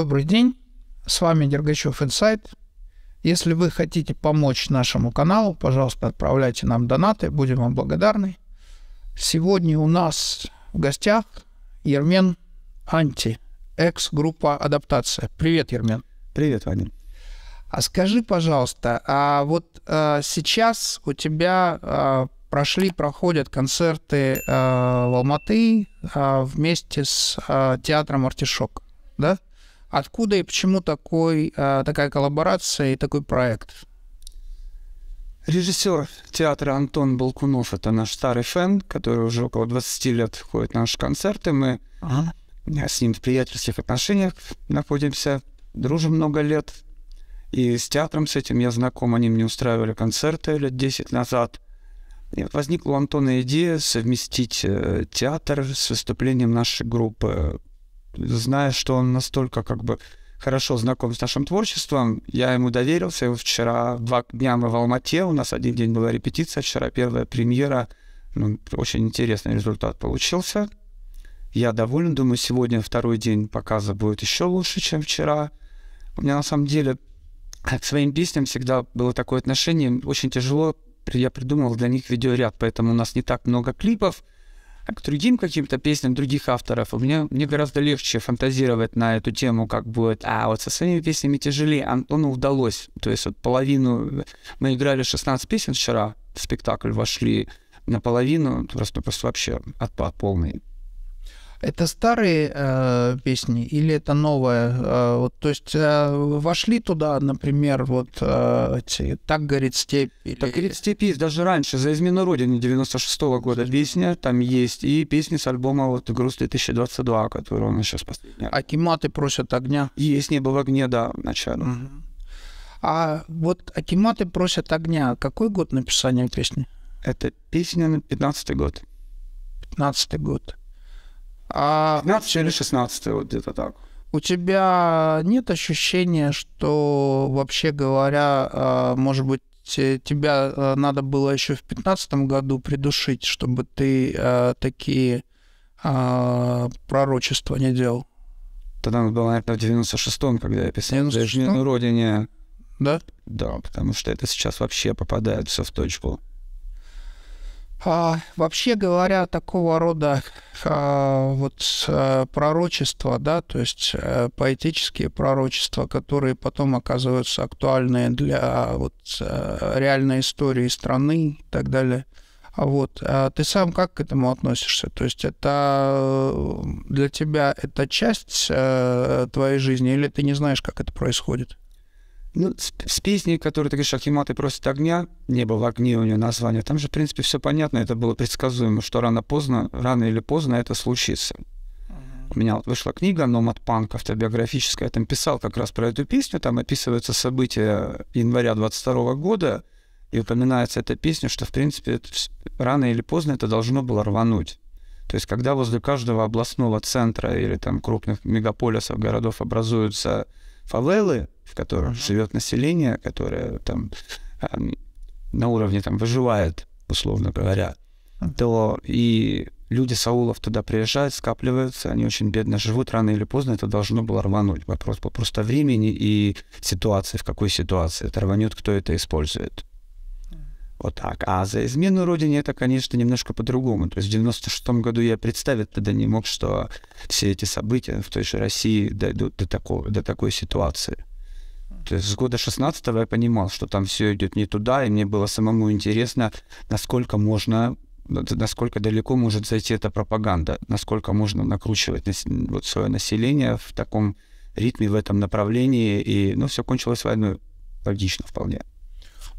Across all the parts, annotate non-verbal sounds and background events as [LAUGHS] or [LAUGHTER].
Добрый день, с вами Дергачев Инсайт. Если вы хотите помочь нашему каналу, пожалуйста, отправляйте нам донаты, будем вам благодарны. Сегодня у нас в гостях Ермен Анти, экс-группа «Адаптация». Привет, Ермен. Привет, Вадим. А скажи, пожалуйста, а вот а, сейчас у тебя а, прошли, проходят концерты а, в Алматы а, вместе с а, театром «Артишок», да? Откуда и почему такой, а, такая коллаборация и такой проект? Режиссер театра Антон Балкунов — это наш старый фэн, который уже около 20 лет ходит на наши концерты. Мы ага. А, с ним в приятельских отношениях находимся, дружим много лет. И с театром с этим я знаком, они мне устраивали концерты лет 10 назад. И возникла у Антона идея совместить э, театр с выступлением нашей группы зная, что он настолько как бы хорошо знаком с нашим творчеством, я ему доверился. И вчера два дня мы в Алмате, у нас один день была репетиция, вчера первая премьера. Ну, очень интересный результат получился. Я доволен, думаю, сегодня второй день показа будет еще лучше, чем вчера. У меня на самом деле к своим песням всегда было такое отношение. Очень тяжело, я придумал для них видеоряд, поэтому у нас не так много клипов, к другим каким-то песням других авторов. У меня мне гораздо легче фантазировать на эту тему, как будет. А вот со своими песнями тяжелее. Антону удалось. То есть вот половину... Мы играли 16 песен вчера, в спектакль вошли наполовину, просто, просто вообще отпад полный. Это старые э, песни или это новое? Э, вот, то есть э, вошли туда, например, вот э, эти, «Так горит степь». Или... «Так горит степь» есть даже раньше, «За измену Родины» 96 -го года песня там есть, и песни с альбома вот «Груз-2022», который он сейчас последний. «Акиматы просят огня». Есть «Не было огня», да, в Угу. А вот «Акиматы просят огня» какой год написания песни? Это песня на 15 год. 15 год. А 15 или 16, вот где-то так. У тебя нет ощущения, что, вообще говоря, а, может быть, тебя а, надо было еще в 2015 году придушить, чтобы ты а, такие пророчества не делал? Тогда надо было, наверное, в 96-м, когда я писал 96 «Жизнь на родине». Да? Да, потому что это сейчас вообще попадает все в точку. А, вообще говоря, такого рода а, вот а, пророчества, да, то есть а, поэтические пророчества, которые потом оказываются актуальны для вот а, реальной истории страны и так далее. А вот а ты сам как к этому относишься? То есть это для тебя это часть а, твоей жизни, или ты не знаешь, как это происходит? Ну, с, с песней, которую ты Шахиматы просто просят огня, небо в огне у нее название, там же, в принципе, все понятно, это было предсказуемо, что рано-поздно, рано или поздно это случится. У меня вот вышла книга «Номад Панк» автобиографическая, я там писал как раз про эту песню, там описываются события января 22 -го года, и упоминается эта песня, что, в принципе, это, рано или поздно это должно было рвануть. То есть, когда возле каждого областного центра или там крупных мегаполисов, городов образуются фавелы, в которых mm-hmm. живет население, которое там на уровне там выживает, условно говоря, mm-hmm. то и люди Саулов туда приезжают, скапливаются, они очень бедно живут, рано или поздно это должно было рвануть. Вопрос был просто времени и ситуации, в какой ситуации это рванет, кто это использует. Вот так. А за измену родине это, конечно, немножко по-другому. То есть в 96 году я представить тогда не мог, что все эти события в той же России дойдут до, такого, до такой ситуации. То есть с года 16 я понимал, что там все идет не туда, и мне было самому интересно, насколько можно насколько далеко может зайти эта пропаганда, насколько можно накручивать нас... вот свое население в таком ритме, в этом направлении. И ну, все кончилось войной. Логично вполне.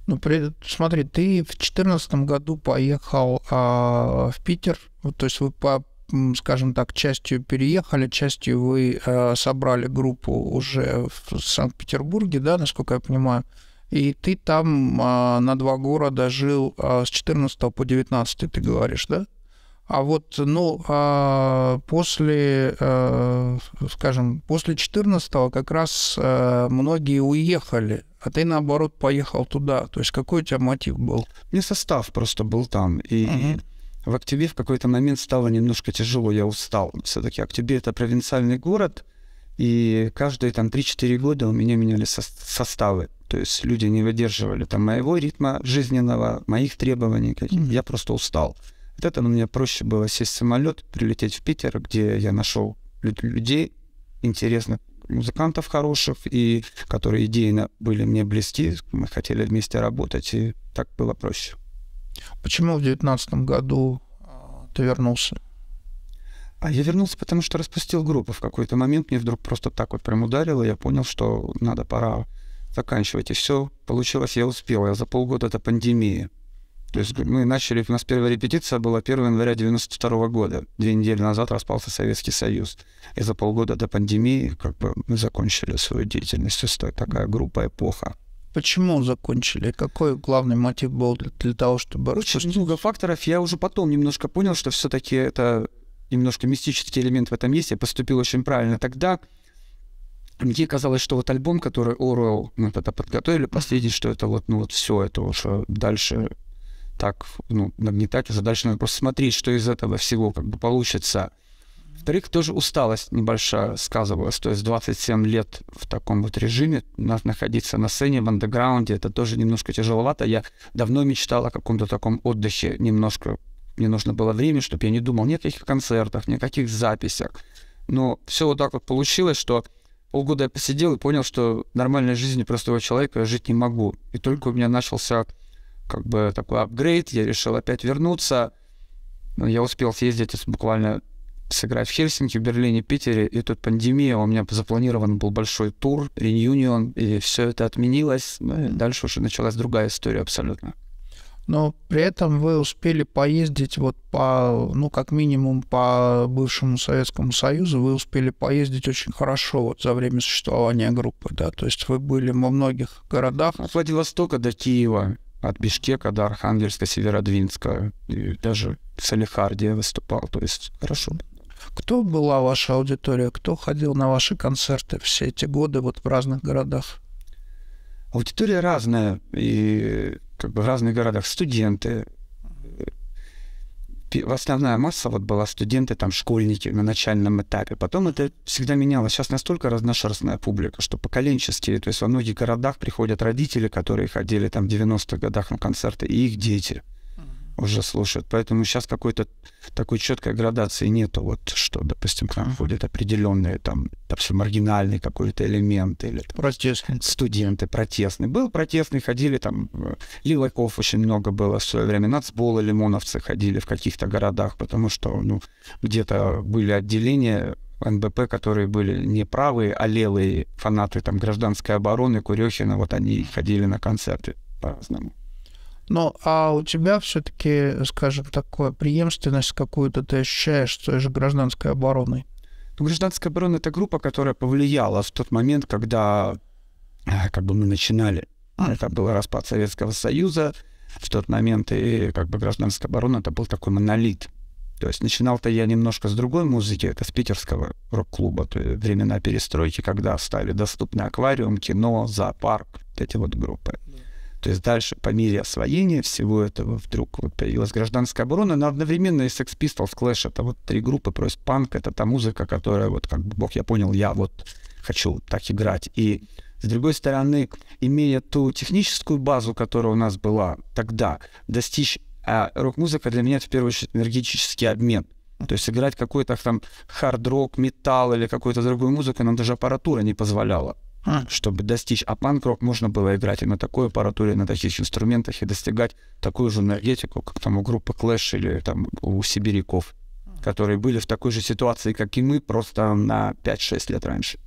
Ну, при, смотри, ты в 2014 году поехал а, в Питер, то есть вы по скажем так, частью переехали, частью вы э, собрали группу уже в Санкт-Петербурге, да, насколько я понимаю. И ты там э, на два города жил э, с 14 по 19, ты говоришь, да? А вот, ну, э, после, э, скажем, после 14 как раз э, многие уехали а ты наоборот поехал туда. То есть какой у тебя мотив был? Мне состав просто был там. И угу. в Актюбе в какой-то момент стало немножко тяжело, я устал. Все-таки Актюбе это провинциальный город, и каждые там 3-4 года у меня меняли со- составы. То есть люди не выдерживали там моего ритма жизненного, моих требований. Каких. Я просто устал. От этого мне проще было сесть в самолет, прилететь в Питер, где я нашел людей интересных, музыкантов хороших, и которые идейно были мне близки, мы хотели вместе работать, и так было проще. Почему в девятнадцатом году а, ты вернулся? А я вернулся, потому что распустил группу в какой-то момент. Мне вдруг просто так вот прям ударило. Я понял, что надо, пора заканчивать. И все получилось, я успел. Я за полгода до пандемии то есть мы начали, у нас первая репетиция была 1 января 92 -го года. Две недели назад распался Советский Союз. И за полгода до пандемии как бы мы закончили свою деятельность. Это такая группа эпоха. Почему закончили? Какой главный мотив был для, для того, чтобы... Очень много факторов. Я уже потом немножко понял, что все-таки это немножко мистический элемент в этом есть. Я поступил очень правильно. Тогда мне казалось, что вот альбом, который Оруэлл, мы ну, тогда подготовили, последний, что это вот, ну вот все, это уже дальше так ну, нагнетать уже дальше надо просто смотреть, что из этого всего как бы получится. Во-вторых, тоже усталость небольшая сказывалась. То есть 27 лет в таком вот режиме находиться на сцене, в андеграунде, это тоже немножко тяжеловато. Я давно мечтал о каком-то таком отдыхе немножко. Мне нужно было время, чтобы я не думал ни о каких концертах, ни о каких записях. Но все вот так вот получилось, что полгода я посидел и понял, что нормальной жизни простого человека жить не могу. И только у меня начался как бы такой апгрейд, я решил опять вернуться. Ну, я успел съездить буквально сыграть в Хельсинки, в Берлине, Питере, и тут пандемия, у меня запланирован был большой тур, реюнион, и все это отменилось. Ну, дальше уже началась другая история абсолютно. Но при этом вы успели поездить вот по, ну, как минимум по бывшему Советскому Союзу, вы успели поездить очень хорошо вот за время существования группы, да, то есть вы были во многих городах. От Владивостока до Киева от Бишкека до Архангельска, Северодвинска, и даже в Салихарде выступал, то есть хорошо. Кто была ваша аудитория? Кто ходил на ваши концерты все эти годы вот в разных городах? Аудитория разная, и как бы в разных городах студенты, основная масса вот была студенты, там, школьники на начальном этапе. Потом это всегда менялось. Сейчас настолько разношерстная публика, что поколенческие. То есть во многих городах приходят родители, которые ходили там в 90-х годах на концерты, и их дети уже слушают. Поэтому сейчас какой-то такой четкой градации нету, вот что, допустим, к нам входят определенные там, допустим, маргинальный какой-то элемент или там, протестный. студенты протестные, Был протестный, ходили там, э, лилаков очень много было в свое время, нацболы, лимоновцы ходили в каких-то городах, потому что, ну, где-то были отделения НБП, которые были не правые, а левые фанаты там гражданской обороны, Курехина, вот они ходили на концерты по-разному. Ну, а у тебя все-таки, скажем, такое преемственность какую-то ты ощущаешь что той же гражданской обороной? Ну, гражданская оборона — это группа, которая повлияла в тот момент, когда э, как бы мы начинали. Это был распад Советского Союза в тот момент, и как бы гражданская оборона — это был такой монолит. То есть начинал-то я немножко с другой музыки, это с питерского рок-клуба, времена перестройки, когда стали доступны аквариум, кино, зоопарк, эти вот группы. Yeah. То есть дальше по мере освоения всего этого вдруг вот появилась гражданская оборона, но одновременно и Sex Pistols, Clash — это вот три группы, просто панк — это та музыка, которая вот как бы, бог, я понял, я вот хочу так играть. И с другой стороны, имея ту техническую базу, которая у нас была тогда, достичь а рок-музыка для меня это в первую очередь энергетический обмен. То есть играть какой-то там хард-рок, металл или какую-то другую музыку нам даже аппаратура не позволяла чтобы достичь, а панк-рок можно было играть и на такой аппаратуре, на таких инструментах, и достигать такую же энергетику, как там у группы Clash или там у сибиряков, которые были в такой же ситуации, как и мы, просто на 5-6 лет раньше.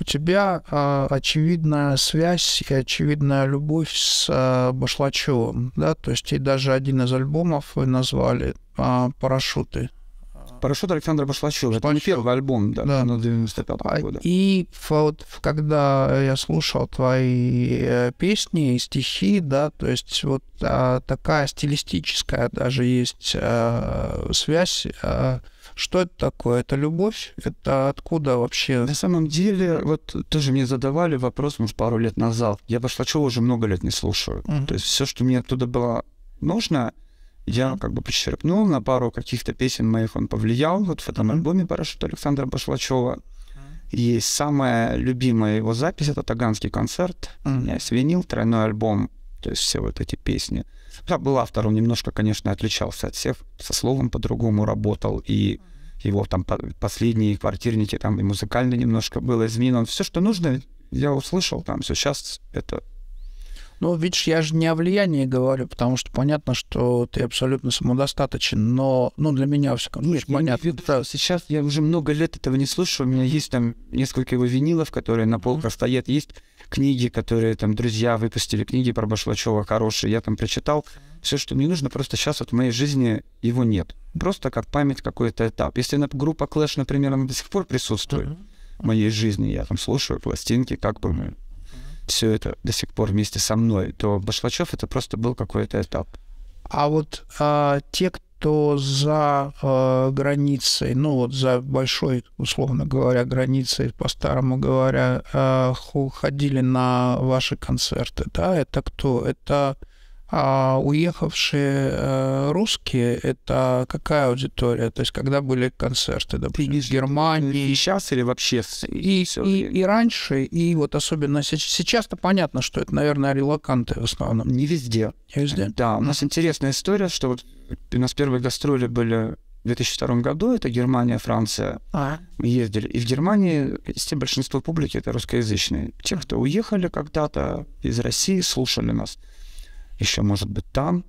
У тебя э, очевидная связь и очевидная любовь с э, Башлачевым, да, то есть и даже один из альбомов вы назвали э, «Парашюты». Парашют Александра Башлачева. Это не первый альбом, да, да. 95 а года. И вот когда я слушал твои э, песни и стихи, да, то есть вот а, такая стилистическая даже есть а, связь. А, что это такое? Это любовь? Это откуда вообще? На самом деле, вот тоже мне задавали вопрос, может, пару лет назад. Я Башлачева уже много лет не слушаю. Mm-hmm. То есть все, что мне оттуда было нужно, я как бы подчеркнул на пару каких-то песен моих он повлиял. Вот в этом альбоме «Парашют» Александра Башлачева. Есть самая любимая его запись — это «Таганский концерт». У меня есть винил, тройной альбом, то есть все вот эти песни. Я был автором, немножко, конечно, отличался от всех, со словом по-другому работал, и его там последние квартирники, там и музыкально немножко было изменено. Все, что нужно, я услышал там, все, сейчас это ну, видишь, я же не о влиянии говорю, потому что понятно, что ты абсолютно самодостаточен, но ну, для меня все ну, Нет, понятно. Я веду, Сейчас я уже много лет этого не слышу, у меня есть там несколько его винилов, которые на полках mm-hmm. стоят, есть книги, которые там друзья выпустили, книги про Башлачева хорошие, я там прочитал. Все, что мне нужно, просто сейчас вот в моей жизни его нет. Просто как память какой-то этап. Если на группа Clash, например, она до сих пор присутствует mm-hmm. в моей жизни, я там слушаю пластинки, как бы все это до сих пор вместе со мной, то Башлачев это просто был какой-то этап. А вот а, те, кто за а, границей, ну вот за большой, условно говоря, границей, по-старому говоря, а, ходили на ваши концерты, да, это кто? Это а уехавшие э, русские — это какая аудитория? То есть когда были концерты, допустим, из Германии? И сейчас или вообще? И, и, и раньше, и вот особенно сейчас. Сейчас-то понятно, что это, наверное, релаканты в основном. Не везде. Не везде? Да, у нас интересная история, что вот у нас первые гастроли были в 2002 году, это Германия, Франция, а? ездили. И в Германии, естественно, большинство публики это русскоязычные. Те, кто уехали когда-то из России, слушали нас еще может быть там.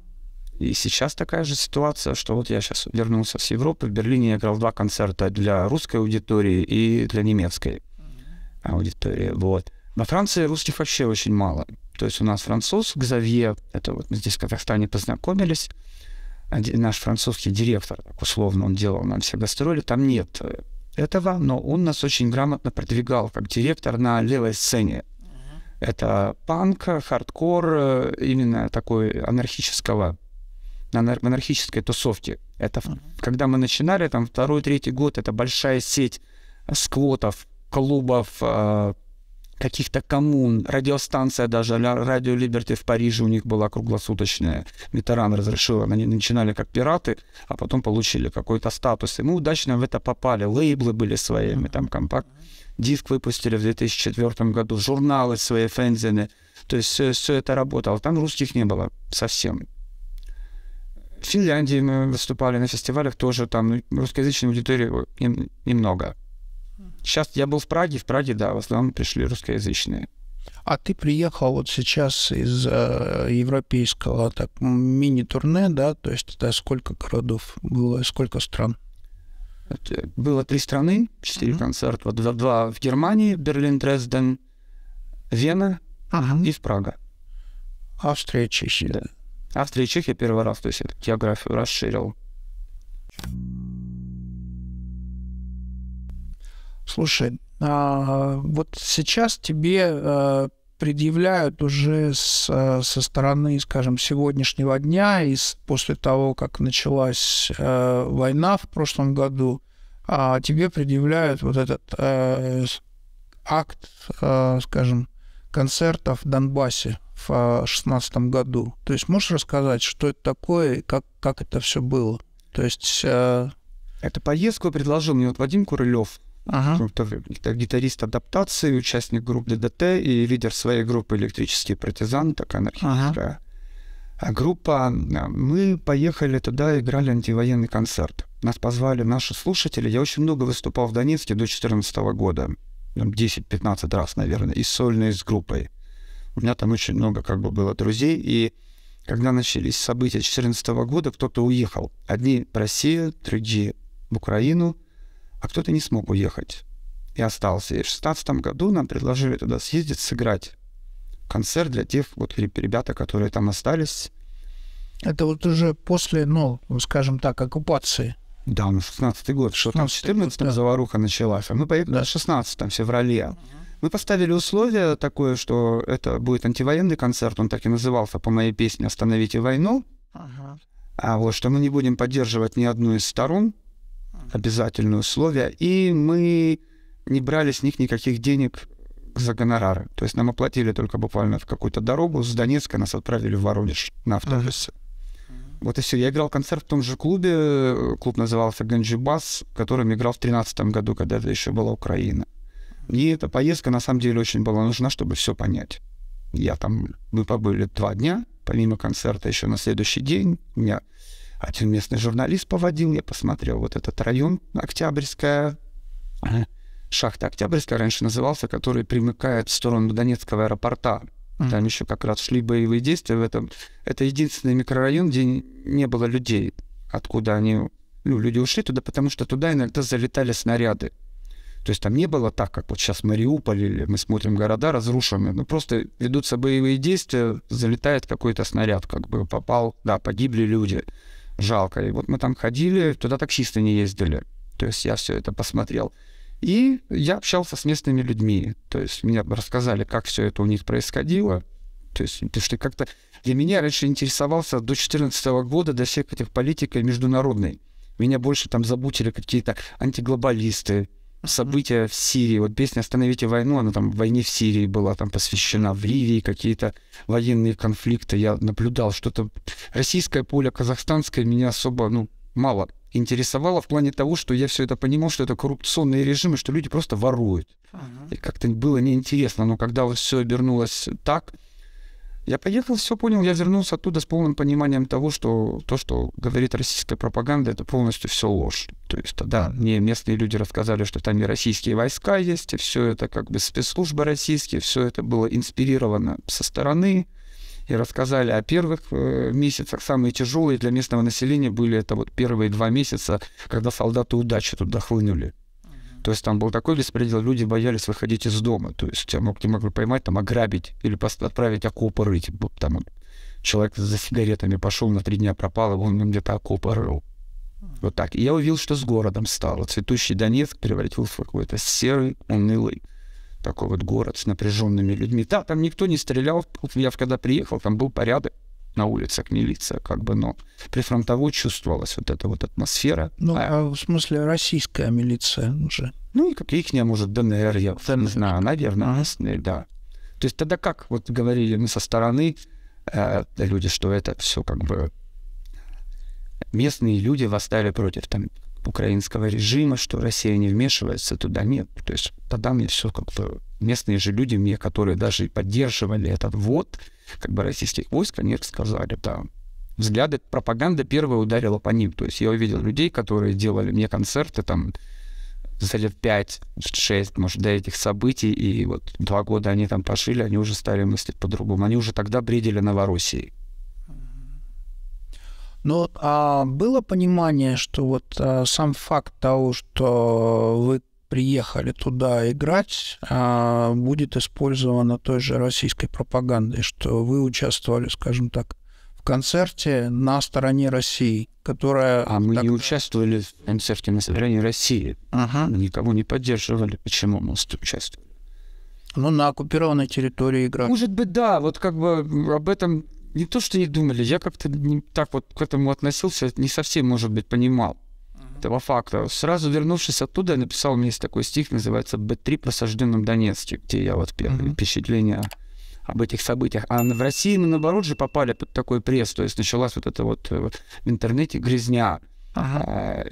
И сейчас такая же ситуация, что вот я сейчас вернулся с Европы, в Берлине я играл два концерта для русской аудитории и для немецкой аудитории. Вот. Во Франции русских вообще очень мало. То есть у нас француз Гзавье, это вот мы здесь в Казахстане познакомились, один, наш французский директор, условно, он делал нам все гастроли, там нет э, этого, но он нас очень грамотно продвигал как директор на левой сцене это панк, хардкор, э, именно такой анархического, анар- анархической тусовки. Это когда мы начинали, там второй-третий год, это большая сеть сквотов, клубов, э, каких-то коммун, радиостанция даже, радио Либерти в Париже у них была круглосуточная, Митеран разрешила, они начинали как пираты, а потом получили какой-то статус, и мы удачно в это попали, лейблы были свои, мы там компакт, Диск выпустили в 2004 году, журналы свои, фэнзины. То есть все, все это работало. Там русских не было совсем. В Финляндии мы выступали на фестивалях тоже, там ну, русскоязычной аудитории нем, немного. Сейчас я был в Праге, в Праге, да, в основном пришли русскоязычные. А ты приехал вот сейчас из э, европейского так мини-турне, да, то есть это сколько городов было, сколько стран? Э, было три страны, четыре mm-hmm. концерта. Два, два в Германии, Берлин, Дрезден, Вена mm-hmm. и в Прага. Австрия, Чехия. Да. Австрия и Чехия первый раз, то есть я географию расширил. Слушай, а, вот сейчас тебе а, предъявляют уже с, э, со стороны, скажем, сегодняшнего дня и с, после того, как началась э, война в прошлом году, э, тебе предъявляют вот этот э, акт, э, скажем, концертов в Донбассе в э, шестнадцатом э, году. То есть можешь рассказать, что это такое как, как это все было? То есть... Э... Эту поездку предложил мне вот Вадим Курылев, Ага. Гитарист адаптации, участник группы ДДТ и лидер своей группы «Электрический партизан», такая анархическая ага. группа. Мы поехали туда, играли антивоенный концерт. Нас позвали наши слушатели. Я очень много выступал в Донецке до 2014 года. 10-15 ну, раз, наверное, и сольно, и с группой. У меня там очень много как бы было друзей, и когда начались события 2014 года, кто-то уехал. Одни в Россию, другие в Украину – а кто-то не смог уехать и остался. И в шестнадцатом году нам предложили туда съездить, сыграть концерт для тех вот ребята, которые там остались. Это вот уже после, ну, скажем так, оккупации. Да, ну, на 16-й год, что 16 там в 14 да. заваруха началась, а мы поехали да. в 16 в феврале. Мы поставили условие такое, что это будет антивоенный концерт, он так и назывался по моей песне «Остановите войну». Ага. А вот, что мы не будем поддерживать ни одну из сторон, обязательные условия, и мы не брали с них никаких денег за гонорары. То есть нам оплатили только буквально в какую-то дорогу. С Донецка нас отправили в Воронеж на автобусе. Вот и все. Я играл концерт в том же клубе. Клуб назывался Ганджибас, которым играл в 2013 году, когда это еще была Украина. Мне эта поездка на самом деле очень была нужна, чтобы все понять. Я там, мы побыли два дня, помимо концерта еще на следующий день. У меня один местный журналист поводил, я посмотрел вот этот район Октябрьская, э, шахта Октябрьская раньше назывался, который примыкает в сторону Донецкого аэропорта. mm Там еще как раз шли боевые действия в этом. Это единственный микрорайон, где не было людей, откуда они... Ну, люди ушли туда, потому что туда иногда залетали снаряды. То есть там не было так, как вот сейчас Мариуполь или мы смотрим города разрушенные. Ну, просто ведутся боевые действия, залетает какой-то снаряд, как бы попал, да, погибли люди жалко. И вот мы там ходили, туда таксисты не ездили. То есть я все это посмотрел. И я общался с местными людьми. То есть мне рассказали, как все это у них происходило. То есть, потому что как-то для меня раньше интересовался до 2014 года, до всех этих политикой международной. Меня больше там забутили какие-то антиглобалисты, события в Сирии. Вот песня «Остановите войну», она там в войне в Сирии была там посвящена, в Ливии какие-то военные конфликты. Я наблюдал что-то... Российское поле, казахстанское меня особо, ну, мало интересовало в плане того, что я все это понимал, что это коррупционные режимы, что люди просто воруют. Ага. И как-то было неинтересно. Но когда вот все обернулось так, я поехал, все понял, я вернулся оттуда с полным пониманием того, что то, что говорит российская пропаганда, это полностью все ложь. То есть, да, мне местные люди рассказали, что там и российские войска есть, и все это как бы спецслужбы российские, все это было инспирировано со стороны, и рассказали о первых э, месяцах. Самые тяжелые для местного населения были это вот первые два месяца, когда солдаты удачи туда хлынули. То есть там был такой беспредел, люди боялись выходить из дома. То есть тебя могли, могли поймать, там, ограбить или отправить окопы рыть. Там человек за сигаретами пошел, на три дня пропал, и он где-то окопы рыл. Вот так. И я увидел, что с городом стало. Цветущий Донецк превратился в какой-то серый, унылый такой вот город с напряженными людьми. Да, там никто не стрелял. Я когда приехал, там был порядок на улицах милиция, как бы, но прифронтовой чувствовалась вот эта вот атмосфера. Ну, а, а в смысле российская милиция уже? Ну, и как не может, ДНР, я ДНР. не знаю, наверное, ага. да. То есть тогда как, вот говорили мы со стороны, э, люди, что это все как бы местные люди восстали против там украинского режима, что Россия не вмешивается туда, нет. То есть тогда мне все как бы местные же люди, мне, которые даже и поддерживали этот вот, как бы российских войск, они рассказали, да, взгляды, пропаганда первая ударила по ним. То есть я увидел людей, которые делали мне концерты там за лет 5-6, может, до этих событий, и вот два года они там пошили, они уже стали мыслить по-другому. Они уже тогда бредили Новороссией. Но ну, а было понимание, что вот а, сам факт того, что вы приехали туда играть, а, будет использовано той же российской пропагандой, что вы участвовали, скажем так, в концерте на стороне России, которая... А мы не участвовали в концерте на стороне России. Ага. Никого не поддерживали. Почему мы участвовали? Ну, на оккупированной территории игра. Может быть, да. Вот как бы об этом не то, что не думали. Я как-то не так вот к этому относился, не совсем, может быть, понимал этого факта. Сразу вернувшись оттуда, я написал, у меня есть такой стих, называется «Б3 посажденном Донецке», где я вот первые mm-hmm. впечатления об этих событиях. А в России мы, наоборот, же попали под такой пресс. То есть началась вот эта вот, э, вот в интернете грязня. Ага. А,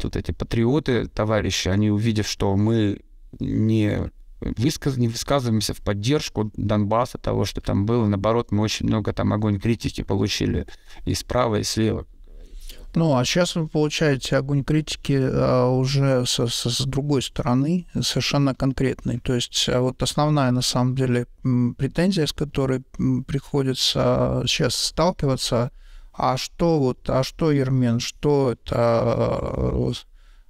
тут эти патриоты, товарищи, они увидев, что мы не, высказ, не высказываемся в поддержку Донбасса, того, что там было, наоборот, мы очень много там огонь критики получили и справа, и слева. Ну, а сейчас вы получаете огонь критики а, уже со, со, с другой стороны, совершенно конкретный. То есть а, вот основная, на самом деле, претензия, с которой приходится сейчас а, сталкиваться, а что вот, а что Ермен, что это а,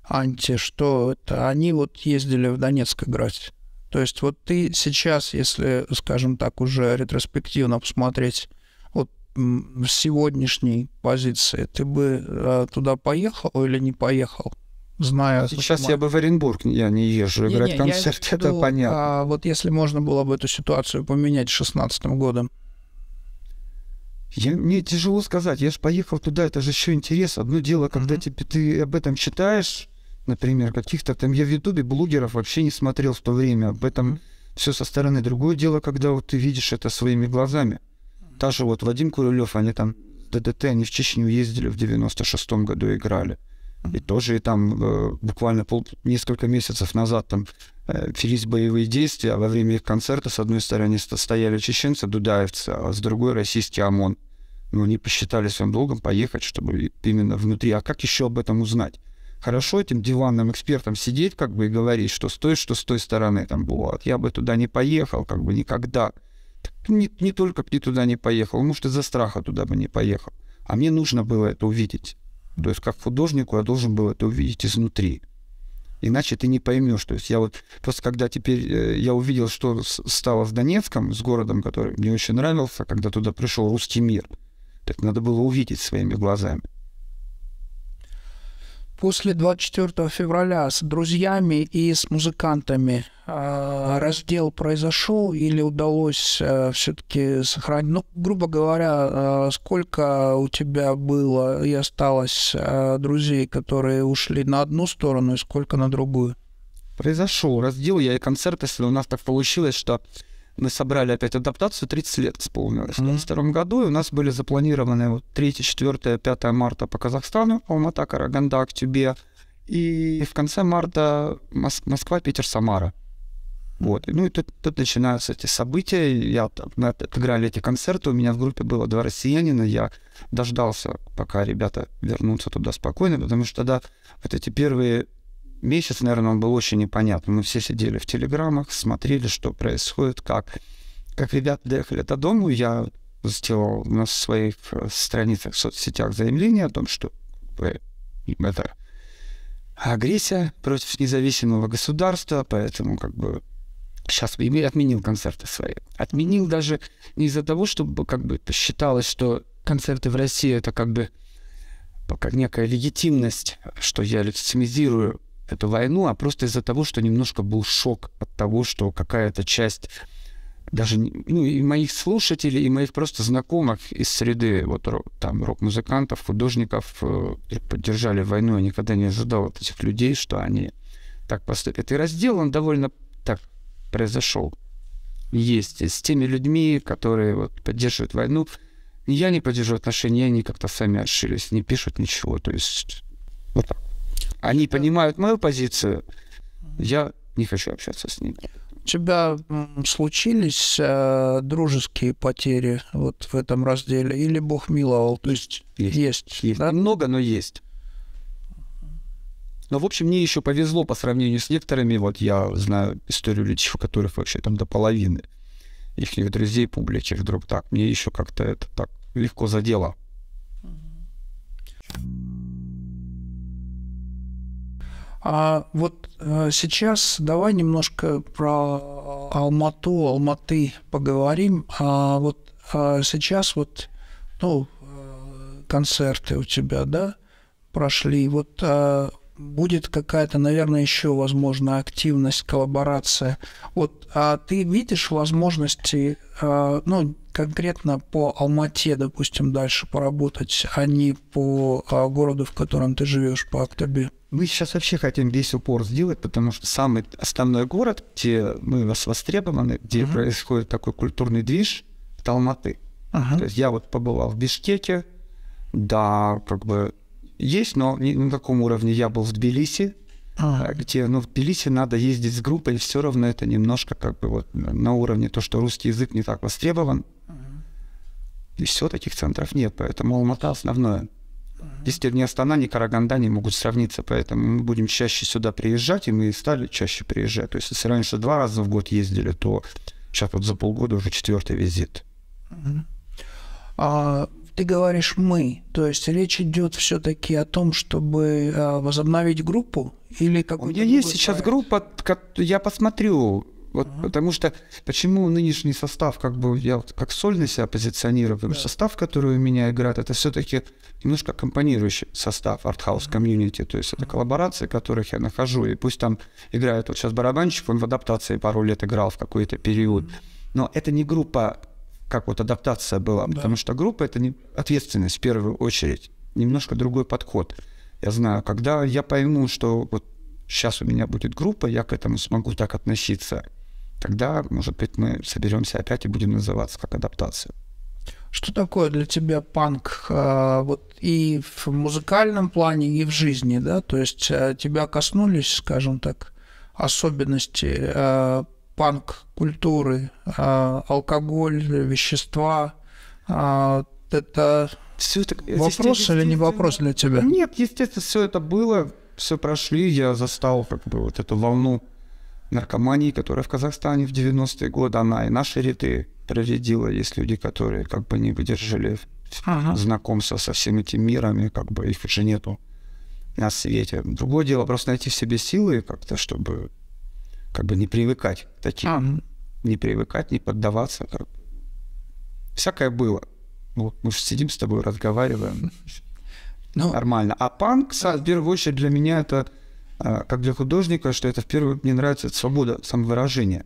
анти, что это, они вот ездили в Донецк играть. То есть вот ты сейчас, если, скажем так, уже ретроспективно посмотреть в сегодняшней позиции, ты бы э, туда поехал или не поехал? Зная, Сейчас я бы в Оренбург я не езжу играть не, концерт, это виду, понятно. А вот если можно было бы эту ситуацию поменять с 2016 годом? Я, мне тяжело сказать. Я же поехал туда, это же еще интерес. Одно дело, когда mm-hmm. тебе, ты об этом читаешь, например, каких-то там... Я в Ютубе блогеров вообще не смотрел в то время. Об этом mm-hmm. все со стороны. Другое дело, когда вот ты видишь это своими глазами даже вот Вадим Курилев, они там ДДТ, они в Чечню ездили в 96-м году играли. И тоже и там э, буквально пол, несколько месяцев назад там э, боевые действия, а во время их концерта с одной стороны стояли чеченцы, дудаевцы, а с другой российский ОМОН. Но ну, они посчитали своим долгом поехать, чтобы именно внутри. А как еще об этом узнать? Хорошо этим диванным экспертам сидеть как бы и говорить, что с той, что с той стороны там было. я бы туда не поехал как бы никогда не, не только бы ты туда не поехал, может, из-за страха туда бы не поехал. А мне нужно было это увидеть. То есть как художнику я должен был это увидеть изнутри. Иначе ты не поймешь. То есть я вот просто когда теперь э, я увидел, что стало с Донецком, с городом, который мне очень нравился, когда туда пришел русский мир, так надо было увидеть своими глазами после 24 февраля с друзьями и с музыкантами э, раздел произошел или удалось э, все-таки сохранить? Ну, грубо говоря, э, сколько у тебя было и осталось э, друзей, которые ушли на одну сторону и сколько на другую? Произошел раздел, я и концерты, если у нас так получилось, что мы собрали опять адаптацию, 30 лет исполнилось. Mm-hmm. В 2022 году и у нас были запланированы вот 3, 4, 5 марта по Казахстану, Алмата, Караганда, Актюбе. И в конце марта Мос- Москва, Питер, Самара. Вот. Ну и тут, тут начинаются эти события. Я, мы отыграли эти концерты. У меня в группе было два россиянина. Я дождался, пока ребята вернутся туда спокойно, потому что тогда вот эти первые месяц, наверное, он был очень непонятным. Мы все сидели в телеграммах, смотрели, что происходит, как. Как ребята доехали до дома, я сделал на своих э, страницах в соцсетях заявление о том, что э, это агрессия против независимого государства, поэтому как бы сейчас я отменил концерты свои. Отменил даже не из-за того, чтобы как бы считалось, что концерты в России это как бы как некая легитимность, что я лицемизирую эту войну, а просто из-за того, что немножко был шок от того, что какая-то часть даже ну, и моих слушателей, и моих просто знакомых из среды, вот там рок-музыкантов, художников, э, поддержали войну, я никогда не ожидал от этих людей, что они так поступят. И раздел, он довольно так произошел. Есть с теми людьми, которые вот, поддерживают войну. Я не поддерживаю отношения, они как-то сами отшились, не пишут ничего. То есть вот так. Они понимают мою позицию, я не хочу общаться с ними. У тебя случились э, дружеские потери вот в этом разделе, или Бог миловал? То есть есть. есть, есть. Да? Немного, но есть. Но, в общем, мне еще повезло по сравнению с некоторыми. Вот я знаю историю людей, у которых вообще там до половины их друзей публичных вдруг так. Мне еще как-то это так легко задело. А вот э, сейчас давай немножко про Алмату, Алматы поговорим. А вот э, сейчас вот, ну, э, концерты у тебя, да, прошли. Вот будет какая-то, наверное, еще, возможно, активность, коллаборация. Вот, а ты видишь возможности, э, ну, конкретно по Алмате, допустим, дальше поработать, а не по э, городу, в котором ты живешь, по Актобе? Мы сейчас вообще хотим весь упор сделать, потому что самый основной город, где мы вас востребованы, где uh-huh. происходит такой культурный движ, это Алматы. Uh-huh. То есть я вот побывал в Бишкеке, да, как бы есть, но не на таком уровне. Я был в Тбилиси, а. Э, где, ну, в Тбилиси надо ездить с группой, все равно это немножко как бы вот на уровне то, что русский язык не так востребован. И все, таких центров нет, поэтому Алмата основное. А. Если ни Астана, ни Караганда не могут сравниться, поэтому мы будем чаще сюда приезжать, и мы стали чаще приезжать. То есть, если раньше два раза в год ездили, то сейчас вот за полгода уже четвертый визит. А ты говоришь «мы», то есть речь идет все-таки о том, чтобы а, возобновить группу или какой-то... У меня есть проект? сейчас группа, я посмотрю, вот uh-huh. потому что почему нынешний состав, как бы я как сольно себя позиционирую, yeah. состав, который у меня играет, это все-таки немножко компонирующий состав артхаус комьюнити, то есть это коллаборации, которых я нахожу, и пусть там играет вот сейчас барабанщик, он в адаптации пару лет играл в какой-то период, но это не группа как вот адаптация была. Да. Потому что группа — это не ответственность в первую очередь. Немножко другой подход. Я знаю, когда я пойму, что вот сейчас у меня будет группа, я к этому смогу так относиться, тогда, может быть, мы соберемся опять и будем называться как адаптация. Что такое для тебя панк э, вот и в музыкальном плане, и в жизни, да? То есть э, тебя коснулись, скажем так, особенности э, панк-культуры, а, алкоголь, вещества, а, это все это, вопрос или не вопрос для тебя? Нет, естественно, все это было, все прошли, я застал как бы вот эту волну наркомании, которая в Казахстане в 90-е годы, она и наши ряды проредила. Есть люди, которые как бы не выдержали ага. знакомства со всеми этими мирами, как бы их уже нету на свете. Другое дело просто найти в себе силы как-то, чтобы как бы не привыкать к таким. А. Ну. Не привыкать, не поддаваться. Всякое было. Ну, вот мы же сидим с тобой, разговариваем. [LAUGHS] Ну, Нормально. А панк, в первую очередь, для меня это, а, как для художника, что это в первую очередь мне нравится это свобода самовыражения.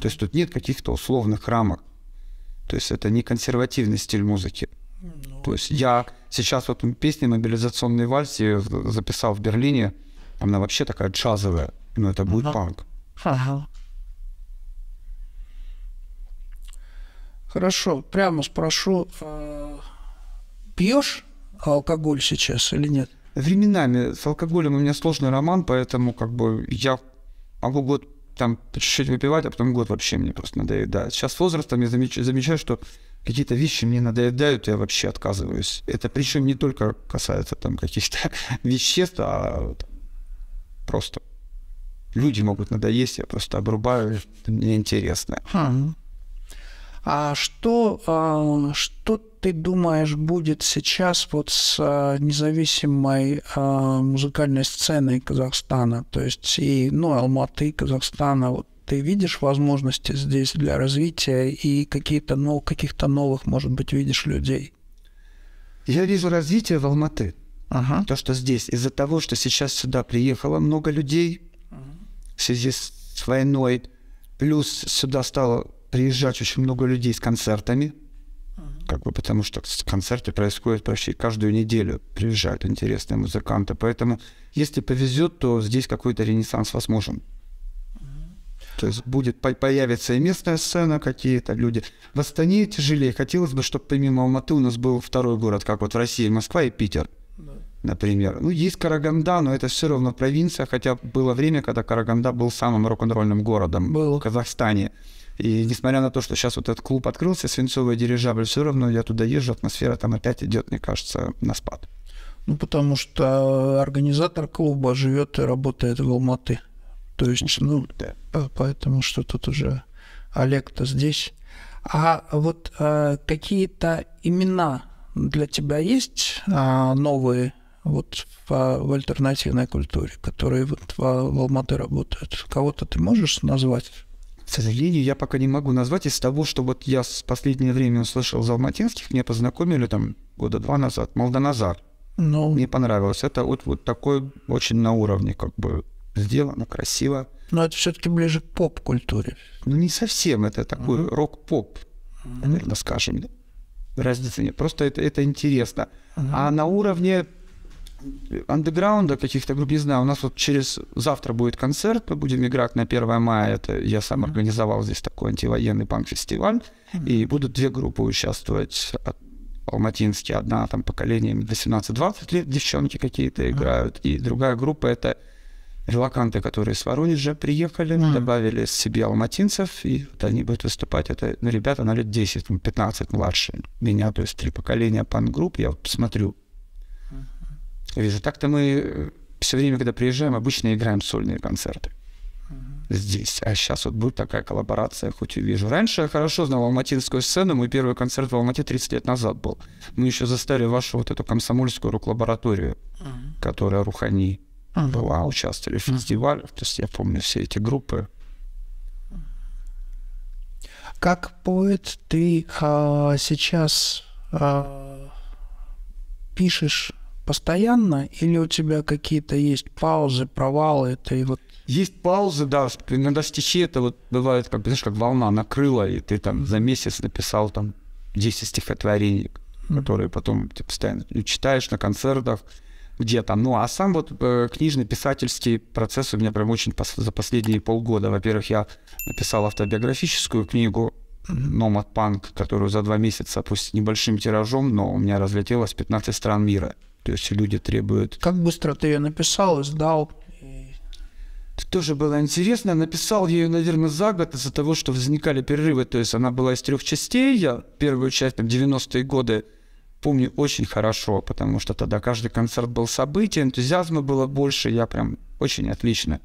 То есть тут нет каких-то условных рамок. То есть это не консервативный стиль музыки. Ну, То есть я сейчас вот песни «Мобилизационный вальс» я записал в Берлине. Она вообще такая джазовая. Но это будет угу. панк. Хорошо, прямо спрошу, э, пьешь алкоголь сейчас или нет? Временами. С алкоголем у меня сложный роман, поэтому как бы я могу год там чуть-чуть выпивать, а потом год вообще мне просто надоедает. Сейчас с возрастом я замечаю, замечаю что какие-то вещи мне надоедают, я вообще отказываюсь. Это причем не только касается там каких-то [LAUGHS] веществ, а просто люди могут надоесть, я просто обрубаю, это мне интересно. Хм. А что, а, что ты думаешь будет сейчас вот с а, независимой а, музыкальной сценой Казахстана, то есть и, ну, Алматы, Казахстана, вот ты видишь возможности здесь для развития и какие-то ну каких-то новых, может быть, видишь людей? Я вижу развитие в Алматы. Ага. То, что здесь. Из-за того, что сейчас сюда приехало много людей, в связи с войной. Плюс сюда стало приезжать очень много людей с концертами, как бы потому что концерты происходят почти каждую неделю, приезжают интересные музыканты. Поэтому, если повезет, то здесь какой-то ренессанс возможен. То есть будет появится и местная сцена, какие-то люди. В Астане тяжелее. Хотелось бы, чтобы помимо Алматы у нас был второй город, как вот в России, Москва и Питер например. Ну, есть Караганда, но это все равно провинция, хотя было время, когда Караганда был самым рок-н-ролльным городом был. в Казахстане. И несмотря на то, что сейчас вот этот клуб открылся, свинцовый дирижабль, все равно я туда езжу, атмосфера там опять идет, мне кажется, на спад. Ну, потому что э, организатор клуба живет и работает в Алматы. То есть, ну, да. поэтому что тут уже Олег-то здесь. А вот э, какие-то имена для тебя есть э, новые вот в, в альтернативной культуре, которые вот в, в Алматы работают. Кого-то ты можешь назвать? К сожалению, я пока не могу назвать из того, что вот я в последнее время услышал из алматинских, мне познакомили там года два назад, Молдоназар. Ну, мне понравилось. Это вот, вот такой очень на уровне как бы сделано, красиво. Но это все-таки ближе к поп-культуре. Ну, не совсем. Это такой mm-hmm. рок-поп, наверное, скажем. Да? Разница нет. Просто это, это интересно. Mm-hmm. А на уровне андеграунда, каких-то групп, не знаю, у нас вот через завтра будет концерт, мы будем играть на 1 мая, это я сам организовал здесь такой антивоенный панк-фестиваль, и будут две группы участвовать, алматинские, одна там поколением 18-20 лет, девчонки какие-то играют, и другая группа это релаканты, которые с Воронежа приехали, добавили себе алматинцев, и вот они будут выступать. Это, ну, ребята на лет 10, 15 младше меня, то есть три поколения пан-групп, я вот смотрю, вижу, так-то мы э, все время, когда приезжаем, обычно играем сольные концерты здесь. А сейчас вот будет такая коллаборация, хоть и вижу. Раньше я хорошо знал алматинскую сцену. Мой первый концерт в Алмате 30 лет назад был. Мы еще застали вашу вот эту комсомольскую рок-лабораторию, uh-huh. которая Рухани uh-huh. была, участвовали в фестивалях. Uh-huh. То есть я помню все эти группы. Как поэт ты а, сейчас а, пишешь постоянно или у тебя какие-то есть паузы, провалы? это и вот... Есть паузы, да. Иногда стихи это вот бывает, как, знаешь, как волна накрыла, и ты там за месяц написал там 10 стихотворений, которые потом ты постоянно ну, читаешь на концертах где-то. Ну, а сам вот э, книжный писательский процесс у меня прям очень пос- за последние полгода. Во-первых, я написал автобиографическую книгу Nomad Punk, которую за два месяца, пусть небольшим тиражом, но у меня разлетелось 15 стран мира. То есть люди требуют... Как быстро ты ее написал, издал? Это тоже было интересно. Написал я ее, наверное, за год из-за того, что возникали перерывы. То есть она была из трех частей. Я первую часть, там, 90-е годы, помню очень хорошо, потому что тогда каждый концерт был событием, энтузиазма было больше, я прям очень отлично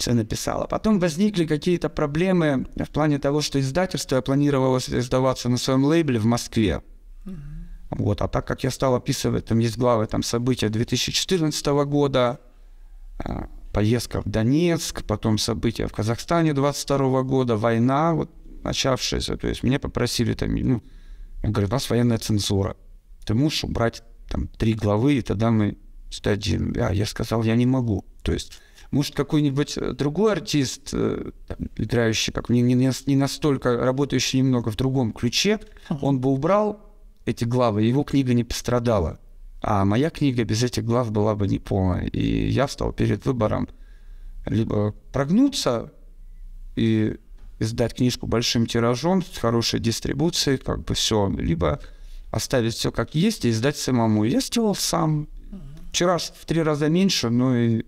все написал. А потом возникли какие-то проблемы в плане того, что издательство планировалось издаваться на своем лейбле в Москве. Mm-hmm. Вот. А так как я стал описывать, там есть главы там, события 2014 года, а, поездка в Донецк, потом события в Казахстане 22 года, война вот, начавшаяся. То есть меня попросили, там, ну, я говорю, у нас военная цензура. Ты можешь убрать там три главы, и тогда мы сдадим. А я сказал, я не могу. То есть может, какой-нибудь э, другой артист, э, там, играющий, как не, не, не настолько работающий немного в другом ключе, он бы убрал, эти главы, его книга не пострадала. А моя книга без этих глав была бы не полная. И я встал перед выбором либо прогнуться и издать книжку большим тиражом, с хорошей дистрибуцией, как бы все, либо оставить все как есть и издать самому. Я сделал сам. Вчера в три раза меньше, но и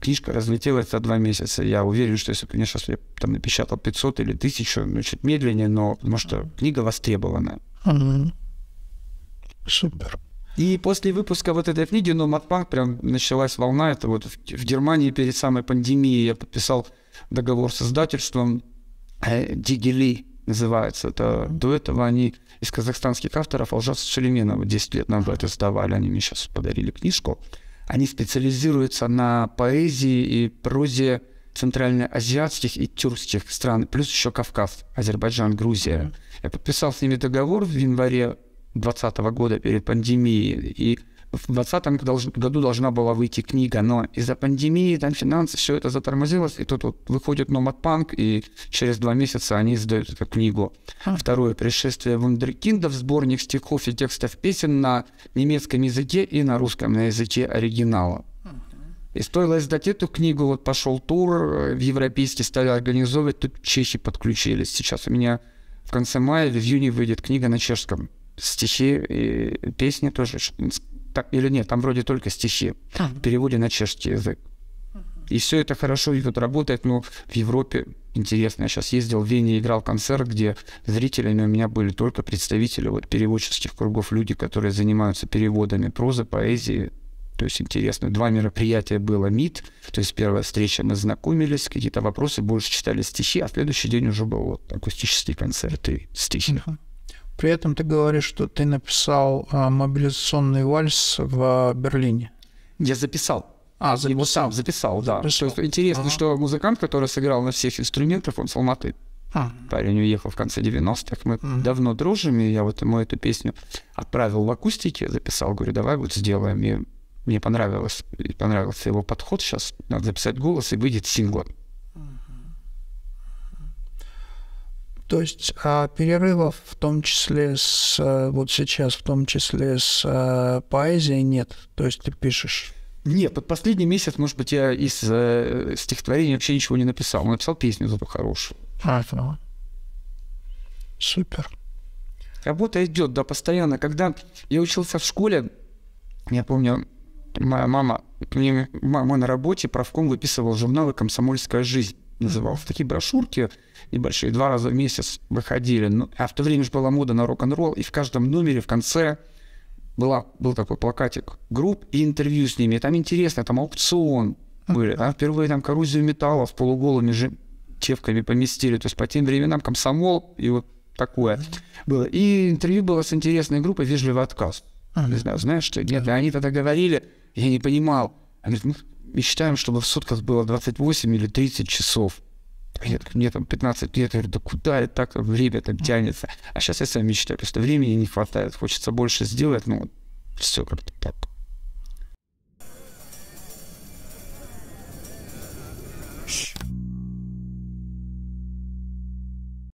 книжка разлетелась за два месяца. Я уверен, что если конечно я там напечатал 500 или 1000, значит ну, медленнее, но потому что книга востребована. Супер. И после выпуска вот этой книги, ну, Матпанк прям началась волна. Это вот в, Германии перед самой пандемией я подписал договор с издательством э, Дигели называется. Это, до этого они из казахстанских авторов Алжаса Шелеменова 10 лет назад это сдавали. Они мне сейчас подарили книжку. Они специализируются на поэзии и прозе центральноазиатских и тюркских стран, плюс еще Кавказ, Азербайджан, Грузия. Я подписал с ними договор в январе 2020 года перед пандемией, и в 2020 году должна была выйти книга, но из-за пандемии, там финансы, все это затормозилось, и тут вот выходит Панк, и через два месяца они издают эту книгу. Второе пришествие Вундеркиндов, сборник стихов и текстов песен на немецком языке и на русском на языке оригинала. И стоило издать эту книгу, вот пошел тур э, в европейский, стали организовывать, тут чехи подключились. Сейчас у меня в конце мая, в июне выйдет книга на чешском. Стихи и песни тоже. Так, или нет, там вроде только стихи а. в переводе на чешский язык. И все это хорошо идет, работает, но в Европе интересно. Я сейчас ездил в Вене, играл концерт, где зрителями у меня были только представители вот переводческих кругов, люди, которые занимаются переводами прозы, поэзии, то есть интересно, два мероприятия было МИД, то есть первая встреча мы знакомились, какие-то вопросы, больше читали стихи, а следующий день уже был вот акустический концерт и стихи. Uh-huh. При этом ты говоришь, что ты написал а, мобилизационный вальс в а, Берлине. Я записал. А, записал. Его сам записал, да. Записал. есть интересно, ага. что музыкант, который сыграл на всех инструментах, он с Алматы. А. Парень уехал в конце 90-х. Мы mm. давно дружим, и я вот ему эту песню отправил в акустике, записал, говорю, давай вот сделаем. И мне понравилось, понравился его подход. Сейчас надо записать голос и выйдет сингл. То есть а, перерывов, в том числе с э, вот сейчас, в том числе с а, поэзией нет. То есть ты пишешь. Нет, под последний месяц, может быть, я из э, стихотворений вообще ничего не написал. Но написал песню зато хорошую. А, Супер. Работа идет, да, постоянно. Когда я учился в школе, я помню, моя мама, мне мама на работе правком выписывал журналы «Комсомольская жизнь» называл в Такие брошюрки небольшие, два раза в месяц выходили. Ну, а в то время же была мода на рок-н-ролл, и в каждом номере в конце была, был такой плакатик групп и интервью с ними. И там интересно, там аукцион были. а впервые там коррозию металлов полуголыми же чевками поместили. То есть по тем временам комсомол и вот такое было. И интервью было с интересной группой «Вежливый отказ». Не знаю, знаешь, что? Нет, они тогда говорили, я не понимал. Она говорит, мы считаем, чтобы в сутках было 28 или 30 часов. Я так, мне там 15 лет, я говорю, да куда это так время там тянется? А сейчас я с вами мечтаю, просто времени не хватает, хочется больше сделать, ну, все как-то так.